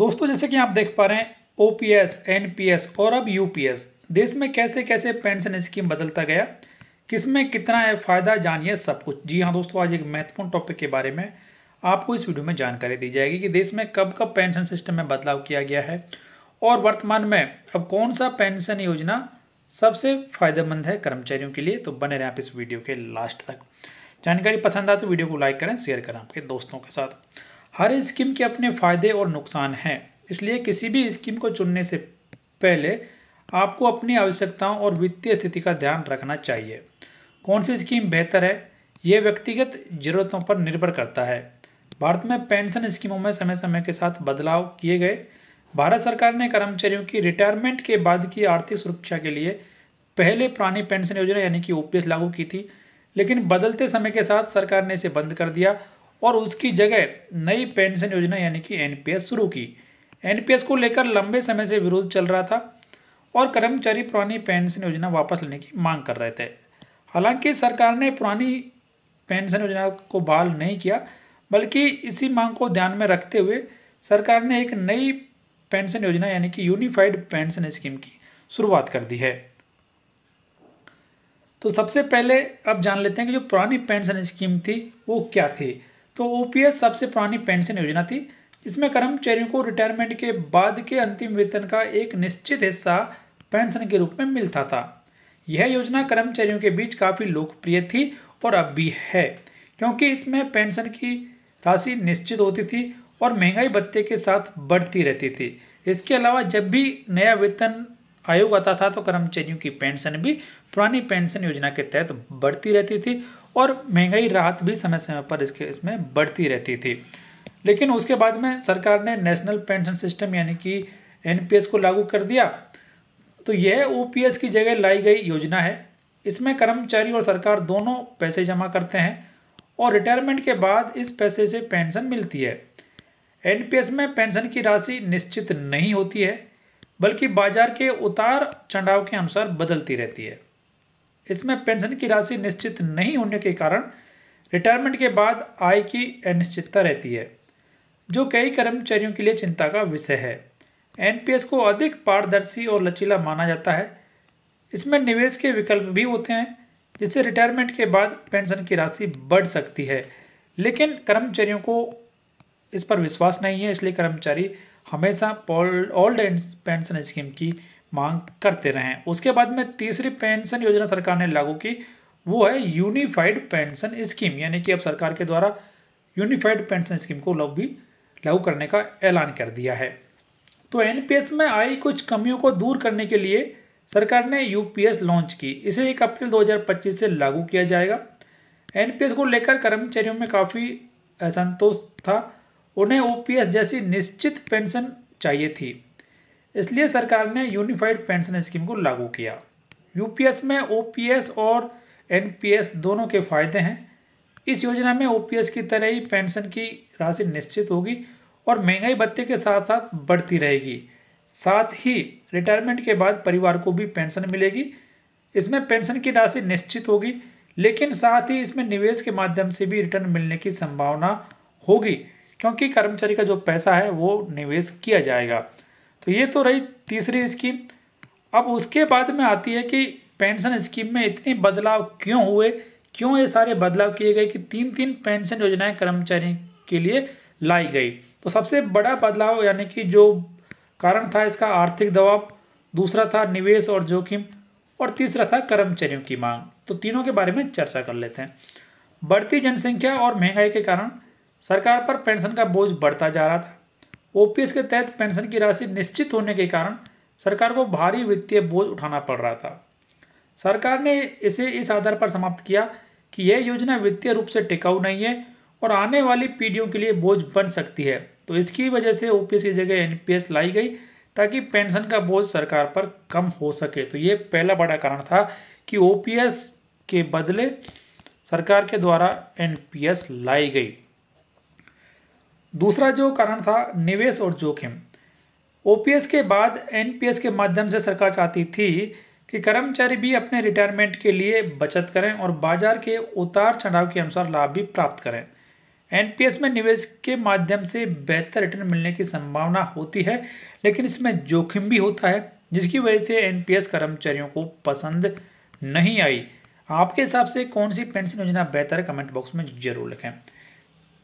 दोस्तों जैसे कि आप देख पा रहे हैं O P S N P S और अब यू पी एस देश में कैसे कैसे पेंशन स्कीम बदलता गया किसमें कितना है फ़ायदा जानिए सब कुछ जी हाँ दोस्तों आज एक महत्वपूर्ण टॉपिक के बारे में आपको इस वीडियो में जानकारी दी जाएगी कि देश में कब कब पेंशन सिस्टम में बदलाव किया गया है और वर्तमान में अब कौन सा पेंशन योजना सबसे फायदेमंद है कर्मचारियों के लिए तो बने रहें आप इस वीडियो के लास्ट तक जानकारी पसंद आए तो वीडियो को लाइक करें शेयर करें आपके दोस्तों के साथ हर स्कीम के अपने फ़ायदे और नुकसान हैं इसलिए किसी भी स्कीम को चुनने से पहले आपको अपनी आवश्यकताओं और वित्तीय स्थिति का ध्यान रखना चाहिए कौन सी स्कीम बेहतर है यह व्यक्तिगत जरूरतों पर निर्भर करता है भारत में पेंशन स्कीमों में समय समय के साथ बदलाव किए गए भारत सरकार ने कर्मचारियों की रिटायरमेंट के बाद की आर्थिक सुरक्षा के लिए पहले पुरानी पेंशन योजना यानी कि ओपीएस लागू की थी लेकिन बदलते समय के साथ सरकार ने इसे बंद कर दिया और उसकी जगह नई पेंशन योजना यानी कि एनपीएस शुरू की एनपीएस को लेकर लंबे समय से विरोध चल रहा था और कर्मचारी पुरानी पेंशन योजना वापस लेने की मांग कर रहे थे हालांकि सरकार ने पुरानी पेंशन योजना को बहाल नहीं किया बल्कि इसी मांग को ध्यान में रखते हुए सरकार ने एक नई पेंशन योजना यानी कि यूनिफाइड पेंशन स्कीम की शुरुआत कर दी है तो सबसे पहले अब जान लेते हैं कि जो पुरानी पेंशन स्कीम थी वो क्या थी तो ओपीएस सबसे पुरानी पेंशन योजना थी इसमें कर्मचारियों को रिटायरमेंट के बाद के अंतिम वेतन का एक निश्चित हिस्सा पेंशन के रूप में मिलता था यह योजना कर्मचारियों के बीच काफ़ी लोकप्रिय थी और अब भी है क्योंकि इसमें पेंशन की राशि निश्चित होती थी और महंगाई भत्ते के साथ बढ़ती रहती थी इसके अलावा जब भी नया वेतन आयोग आता था तो कर्मचारियों की पेंशन भी पुरानी पेंशन योजना के तहत बढ़ती रहती थी और महंगाई राहत भी समय समय पर इसके इसमें बढ़ती रहती थी लेकिन उसके बाद में सरकार ने नेशनल पेंशन सिस्टम यानी कि एन को लागू कर दिया तो यह ओ की जगह लाई गई योजना है इसमें कर्मचारी और सरकार दोनों पैसे जमा करते हैं और रिटायरमेंट के बाद इस पैसे से पेंशन मिलती है एन में पेंशन की राशि निश्चित नहीं होती है बल्कि बाजार के उतार चढ़ाव के अनुसार बदलती रहती है इसमें पेंशन की राशि निश्चित नहीं होने के कारण रिटायरमेंट के बाद आय की अनिश्चितता रहती है जो कई कर्मचारियों के लिए चिंता का विषय है एनपीएस को अधिक पारदर्शी और लचीला माना जाता है इसमें निवेश के विकल्प भी होते हैं जिससे रिटायरमेंट के बाद पेंशन की राशि बढ़ सकती है लेकिन कर्मचारियों को इस पर विश्वास नहीं है इसलिए कर्मचारी हमेशा ओल्ड एंड पेंशन स्कीम की मांग करते रहे उसके बाद में तीसरी पेंशन योजना सरकार ने लागू की वो है यूनिफाइड पेंशन स्कीम यानी कि अब सरकार के द्वारा यूनिफाइड पेंशन स्कीम को भी लागू करने का ऐलान कर दिया है तो एन में आई कुछ कमियों को दूर करने के लिए सरकार ने यूपीएस लॉन्च की इसे एक अप्रैल 2025 से लागू किया जाएगा एनपीएस को लेकर कर्मचारियों में काफ़ी असंतोष था उन्हें ओपीएस जैसी निश्चित पेंशन चाहिए थी इसलिए सरकार ने यूनिफाइड पेंशन स्कीम को लागू किया यूपीएस में ओपीएस और एनपीएस दोनों के फायदे हैं इस योजना में ओपीएस की तरह ही पेंशन की राशि निश्चित होगी और महंगाई भत्ते के साथ साथ बढ़ती रहेगी साथ ही रिटायरमेंट के बाद परिवार को भी पेंशन मिलेगी इसमें पेंशन की राशि निश्चित होगी लेकिन साथ ही इसमें निवेश के माध्यम से भी रिटर्न मिलने की संभावना होगी क्योंकि कर्मचारी का जो पैसा है वो निवेश किया जाएगा तो ये तो रही तीसरी स्कीम अब उसके बाद में आती है कि पेंशन स्कीम में इतने बदलाव क्यों हुए क्यों ये सारे बदलाव किए गए कि तीन तीन पेंशन योजनाएं कर्मचारी के लिए लाई गई तो सबसे बड़ा बदलाव यानी कि जो कारण था इसका आर्थिक दबाव दूसरा था निवेश और जोखिम और तीसरा था कर्मचारियों की मांग तो तीनों के बारे में चर्चा कर लेते हैं बढ़ती जनसंख्या और महंगाई के कारण सरकार पर पेंशन का बोझ बढ़ता जा रहा था ओपीएस के तहत पेंशन की राशि निश्चित होने के कारण सरकार को भारी वित्तीय बोझ उठाना पड़ रहा था सरकार ने इसे इस आधार पर समाप्त किया कि यह योजना वित्तीय रूप से टिकाऊ नहीं है और आने वाली पीढ़ियों के लिए बोझ बन सकती है तो इसकी वजह से ओपीएस की जगह एनपीएस लाई गई ताकि पेंशन का बोझ सरकार पर कम हो सके तो ये पहला बड़ा कारण था कि ओपीएस के बदले सरकार के द्वारा एनपीएस लाई गई दूसरा जो कारण था निवेश और जोखिम ओपीएस के बाद एनपीएस के माध्यम से सरकार चाहती थी कि कर्मचारी भी अपने रिटायरमेंट के लिए बचत करें और बाजार के उतार चढ़ाव के अनुसार लाभ भी प्राप्त करें एनपीएस में निवेश के माध्यम से बेहतर रिटर्न मिलने की संभावना होती है लेकिन इसमें जोखिम भी होता है जिसकी वजह से एनपीएस कर्मचारियों को पसंद नहीं आई आपके हिसाब से कौन सी पेंशन योजना बेहतर है कमेंट बॉक्स में जरूर लिखें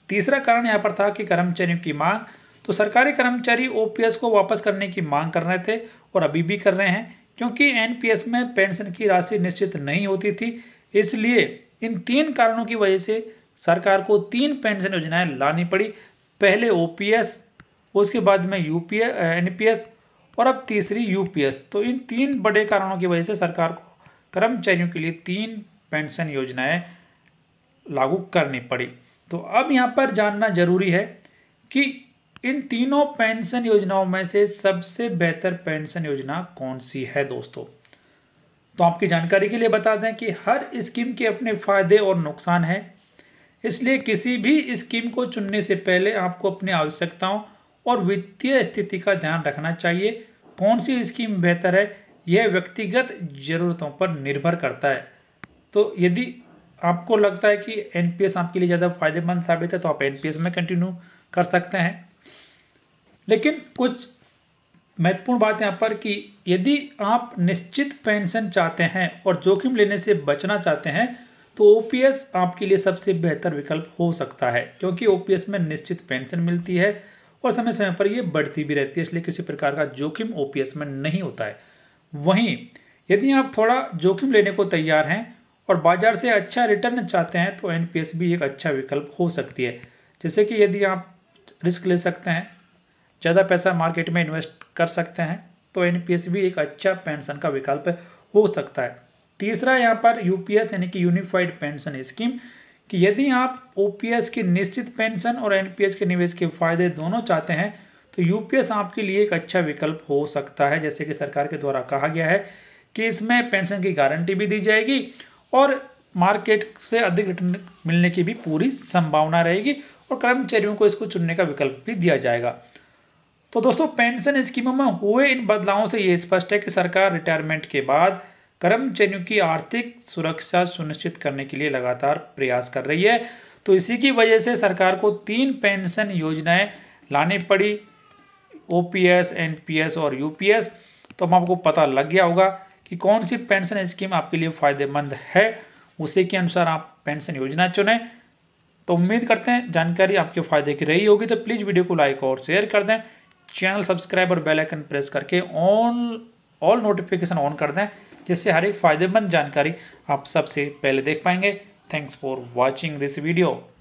तीसरा कारण यहाँ पर था कि कर्मचारियों की मांग तो सरकारी कर्मचारी ओपीएस को वापस करने की मांग कर रहे थे और अभी भी कर रहे हैं क्योंकि एनपीएस में पेंशन की राशि निश्चित नहीं होती थी इसलिए इन तीन कारणों की वजह से सरकार को तीन पेंशन योजनाएं लानी पड़ी पहले ओपीएस उसके बाद में यूपीएस एनपीएस और अब तीसरी यूपीएस तो इन तीन बड़े कारणों की वजह से सरकार को कर्मचारियों के लिए तीन पेंशन योजनाएं लागू करनी पड़ी तो अब यहाँ पर जानना जरूरी है कि इन तीनों पेंशन योजनाओं में से सबसे बेहतर पेंशन योजना कौन सी है दोस्तों तो आपकी जानकारी के लिए बता दें कि हर स्कीम के अपने फायदे और नुकसान हैं इसलिए किसी भी स्कीम को चुनने से पहले आपको अपनी आवश्यकताओं और वित्तीय स्थिति का ध्यान रखना चाहिए कौन सी स्कीम बेहतर है यह व्यक्तिगत जरूरतों पर निर्भर करता है तो यदि आपको लगता है कि एन आपके लिए ज़्यादा फायदेमंद साबित है तो आप एन में कंटिन्यू कर सकते हैं लेकिन कुछ महत्वपूर्ण बात यहाँ पर कि यदि आप निश्चित पेंशन चाहते हैं और जोखिम लेने से बचना चाहते हैं तो ओ आपके लिए सबसे बेहतर विकल्प हो सकता है क्योंकि ओ में निश्चित पेंशन मिलती है और समय समय पर यह बढ़ती भी रहती है इसलिए किसी प्रकार का जोखिम ओ में नहीं होता है वहीं यदि आप थोड़ा जोखिम लेने को तैयार हैं और बाजार से अच्छा रिटर्न चाहते हैं तो एन भी एक अच्छा विकल्प हो सकती है जैसे कि यदि आप रिस्क ले सकते हैं ज़्यादा पैसा मार्केट में इन्वेस्ट कर सकते हैं तो एन भी एक अच्छा पेंशन का विकल्प हो सकता है तीसरा यहाँ पर यू यानी कि यूनिफाइड पेंशन स्कीम कि यदि आप ओ की निश्चित पेंशन और एन के निवेश के फायदे दोनों चाहते हैं तो यू आपके लिए एक अच्छा विकल्प हो सकता है जैसे कि सरकार के द्वारा कहा गया है कि इसमें पेंशन की गारंटी भी दी जाएगी और मार्केट से अधिक रिटर्न मिलने की भी पूरी संभावना रहेगी और कर्मचारियों को इसको चुनने का विकल्प भी दिया जाएगा तो दोस्तों पेंशन स्कीमों में हुए इन बदलावों से ये स्पष्ट है कि सरकार रिटायरमेंट के बाद कर्मचारियों की आर्थिक सुरक्षा सुनिश्चित करने के लिए लगातार प्रयास कर रही है तो इसी की वजह से सरकार को तीन पेंशन योजनाएं लानी पड़ी O P S N P S और यू पी एस तो हम आपको पता लग गया होगा कि कौन सी पेंशन स्कीम आपके लिए फ़ायदेमंद है उसी के अनुसार आप पेंशन योजना चुनें तो उम्मीद करते हैं जानकारी आपके फ़ायदे की रही होगी तो प्लीज़ वीडियो को लाइक और शेयर कर दें चैनल सब्सक्राइब और बेल आइकन प्रेस करके ऑन ऑल नोटिफिकेशन ऑन कर दें जिससे हर एक फ़ायदेमंद जानकारी आप सबसे पहले देख पाएंगे thanks for watching this video